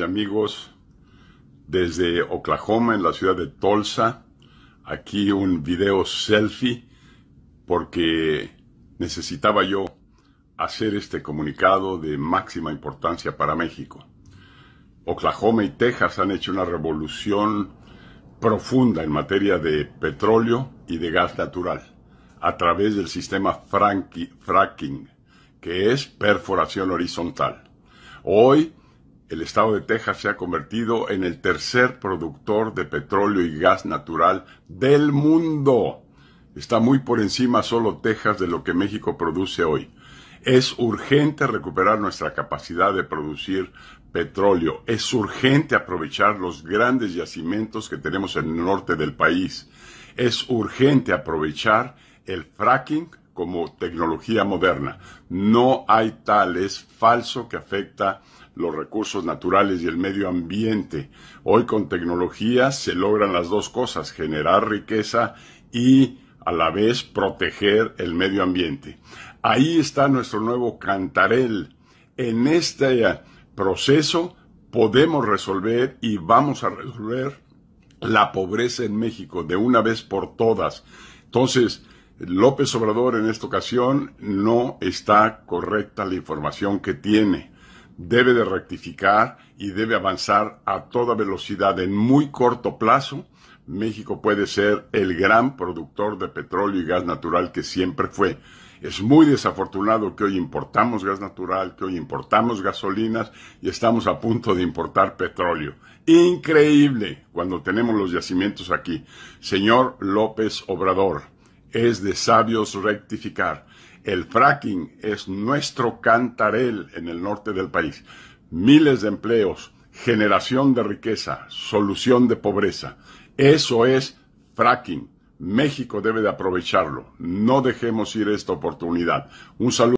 amigos desde Oklahoma, en la ciudad de Tulsa. Aquí un video selfie porque necesitaba yo hacer este comunicado de máxima importancia para México. Oklahoma y Texas han hecho una revolución profunda en materia de petróleo y de gas natural a través del sistema fracking, que es perforación horizontal. Hoy el estado de Texas se ha convertido en el tercer productor de petróleo y gas natural del mundo. Está muy por encima solo Texas de lo que México produce hoy. Es urgente recuperar nuestra capacidad de producir petróleo. Es urgente aprovechar los grandes yacimientos que tenemos en el norte del país. Es urgente aprovechar el fracking como tecnología moderna. No hay tal, es falso que afecta los recursos naturales y el medio ambiente. Hoy con tecnología se logran las dos cosas, generar riqueza y a la vez proteger el medio ambiente. Ahí está nuestro nuevo cantarel. En este proceso podemos resolver y vamos a resolver la pobreza en México de una vez por todas. Entonces, López Obrador en esta ocasión no está correcta la información que tiene. Debe de rectificar y debe avanzar a toda velocidad. En muy corto plazo, México puede ser el gran productor de petróleo y gas natural que siempre fue. Es muy desafortunado que hoy importamos gas natural, que hoy importamos gasolinas y estamos a punto de importar petróleo. Increíble cuando tenemos los yacimientos aquí. Señor López Obrador es de sabios rectificar. El fracking es nuestro cantarel en el norte del país. Miles de empleos, generación de riqueza, solución de pobreza. Eso es fracking. México debe de aprovecharlo. No dejemos ir esta oportunidad. Un saludo.